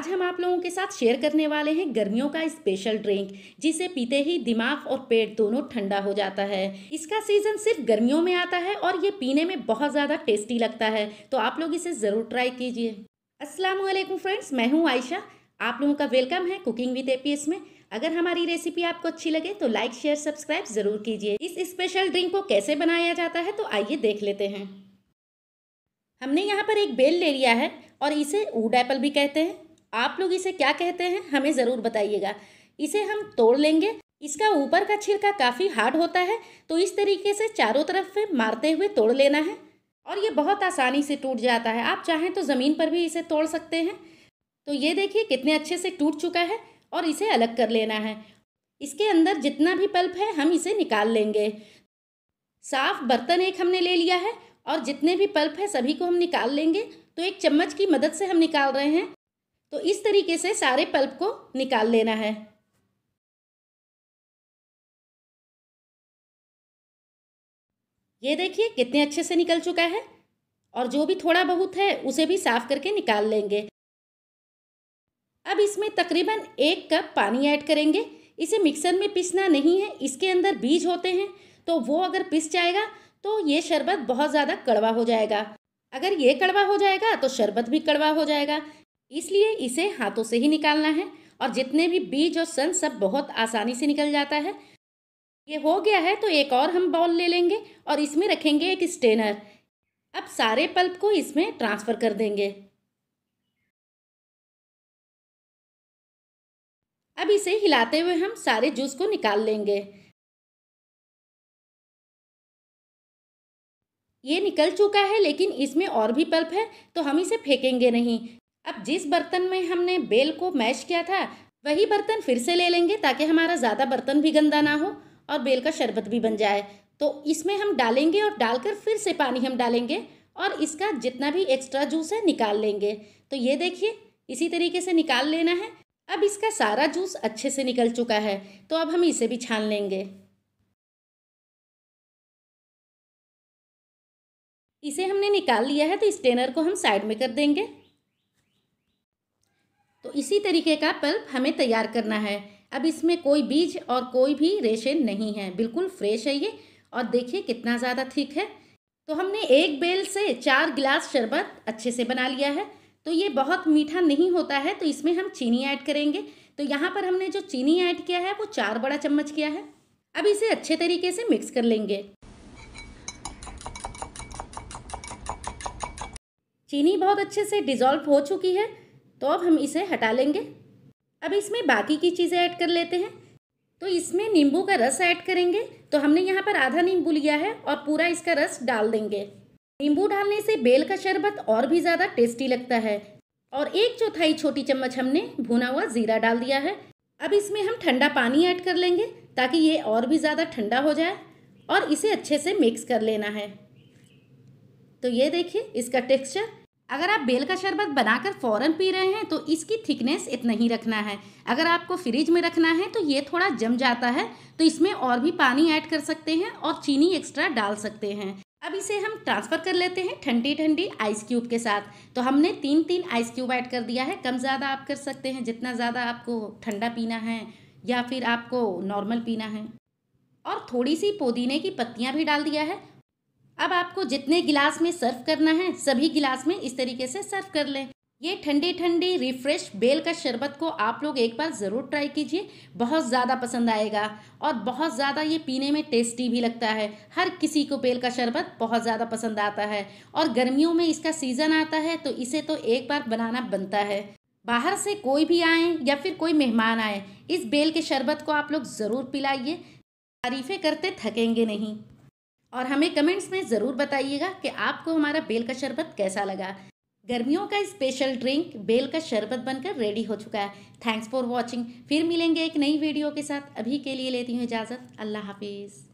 आज हम आप लोगों के साथ शेयर करने वाले हैं गर्मियों का स्पेशल ड्रिंक जिसे पीते ही दिमाग और पेट दोनों ठंडा हो जाता है इसका सीजन सिर्फ गर्मियों में आता है और ये पीने में बहुत ज़्यादा टेस्टी लगता है तो आप लोग इसे ज़रूर ट्राई कीजिए अस्सलाम फ्रेंड्स मैं हूँ आयशा आप लोगों का वेलकम है कुकिंग विद एपीएस में अगर हमारी रेसिपी आपको अच्छी लगे तो लाइक शेयर सब्सक्राइब ज़रूर कीजिए इस स्पेशल ड्रिंक को कैसे बनाया जाता है तो आइए देख लेते हैं हमने यहाँ पर एक बेल ले लिया है और इसे ऊड एप्पल भी कहते हैं आप लोग इसे क्या कहते हैं हमें ज़रूर बताइएगा इसे हम तोड़ लेंगे इसका ऊपर का छिलका काफ़ी हार्ड होता है तो इस तरीके से चारों तरफ से मारते हुए तोड़ लेना है और ये बहुत आसानी से टूट जाता है आप चाहें तो ज़मीन पर भी इसे तोड़ सकते हैं तो ये देखिए कितने अच्छे से टूट चुका है और इसे अलग कर लेना है इसके अंदर जितना भी पल्प है हम इसे निकाल लेंगे साफ बर्तन एक हमने ले लिया है और जितने भी पल्प है सभी को हम निकाल लेंगे तो एक चम्मच की मदद से हम निकाल रहे हैं तो इस तरीके से सारे पल्प को निकाल लेना है ये देखिए कितने अच्छे से निकल चुका है और जो भी थोड़ा बहुत है उसे भी साफ करके निकाल लेंगे अब इसमें तकरीबन एक कप पानी ऐड करेंगे इसे मिक्सर में पिसना नहीं है इसके अंदर बीज होते हैं तो वो अगर पिस जाएगा तो ये शरबत बहुत ज़्यादा कड़वा हो जाएगा अगर ये कड़वा हो जाएगा तो शरबत भी कड़वा हो जाएगा इसलिए इसे हाथों से ही निकालना है और जितने भी बीज और सन सब बहुत आसानी से निकल जाता है ये हो गया है तो एक और हम बॉल ले लेंगे और इसमें रखेंगे एक स्टेनर अब सारे पल्प को इसमें ट्रांसफ़र कर देंगे अब इसे हिलाते हुए हम सारे जूस को निकाल लेंगे ये निकल चुका है लेकिन इसमें और भी पल्प है तो हम इसे फेंकेंगे नहीं अब जिस बर्तन में हमने बेल को मैश किया था वही बर्तन फिर से ले लेंगे ताकि हमारा ज़्यादा बर्तन भी गंदा ना हो और बेल का शरबत भी बन जाए तो इसमें हम डालेंगे और डालकर फिर से पानी हम डालेंगे और इसका जितना भी एक्स्ट्रा जूस है निकाल लेंगे तो ये देखिए इसी तरीके से निकाल लेना है अब इसका सारा जूस अच्छे से निकल चुका है तो अब हम इसे भी छान लेंगे इसे हमने निकाल लिया है तो स्टेनर को हम साइड में कर देंगे तो इसी तरीके का पल्प हमें तैयार करना है अब इसमें कोई बीज और कोई भी रेशे नहीं है बिल्कुल फ्रेश है ये और देखिए कितना ज़्यादा थिक है तो हमने एक बेल से चार गिलास शरबत अच्छे से बना लिया है तो ये बहुत मीठा नहीं होता है तो इसमें हम चीनी ऐड करेंगे तो यहाँ पर हमने जो चीनी ऐड किया है वो चार बड़ा चम्मच किया है अब इसे अच्छे तरीके से मिक्स कर लेंगे चीनी बहुत अच्छे से डिज़ोल्व हो चुकी है तो अब हम इसे हटा लेंगे अब इसमें बाकी की चीज़ें ऐड कर लेते हैं तो इसमें नींबू का रस ऐड करेंगे तो हमने यहाँ पर आधा नींबू लिया है और पूरा इसका रस डाल देंगे नींबू डालने से बेल का शरबत और भी ज़्यादा टेस्टी लगता है और एक चौथाई छोटी चम्मच हमने भुना हुआ ज़ीरा डाल दिया है अब इसमें हम ठंडा पानी ऐड कर लेंगे ताकि ये और भी ज़्यादा ठंडा हो जाए और इसे अच्छे से मिक्स कर लेना है तो ये देखिए इसका टेक्स्चर अगर आप बेल का शरबत बनाकर फ़ौरन पी रहे हैं तो इसकी थिकनेस इतना ही रखना है अगर आपको फ्रिज में रखना है तो ये थोड़ा जम जाता है तो इसमें और भी पानी ऐड कर सकते हैं और चीनी एक्स्ट्रा डाल सकते हैं अब इसे हम ट्रांसफ़र कर लेते हैं ठंडी ठंडी आइस क्यूब के साथ तो हमने तीन तीन आइस क्यूब ऐड कर दिया है कम ज़्यादा आप कर सकते हैं जितना ज़्यादा आपको ठंडा पीना है या फिर आपको नॉर्मल पीना है और थोड़ी सी पुदीने की पत्तियाँ भी डाल दिया है अब आपको जितने गिलास में सर्व करना है सभी गिलास में इस तरीके से सर्व कर लें ये ठंडी ठंडी रिफ्रेश बेल का शरबत को आप लोग एक बार ज़रूर ट्राई कीजिए बहुत ज़्यादा पसंद आएगा और बहुत ज़्यादा ये पीने में टेस्टी भी लगता है हर किसी को बेल का शरबत बहुत ज़्यादा पसंद आता है और गर्मियों में इसका सीज़न आता है तो इसे तो एक बार बनाना बनता है बाहर से कोई भी आए या फिर कोई मेहमान आए इस बेल के शरबत को आप लोग ज़रूर पिलाइए तारीफ़ें करते थकेंगे नहीं और हमें कमेंट्स में ज़रूर बताइएगा कि आपको हमारा बेल का शरबत कैसा लगा गर्मियों का स्पेशल ड्रिंक बेल का शरबत बनकर रेडी हो चुका है थैंक्स फॉर वॉचिंग फिर मिलेंगे एक नई वीडियो के साथ अभी के लिए लेती हूँ इजाज़त अल्लाह हाफिज़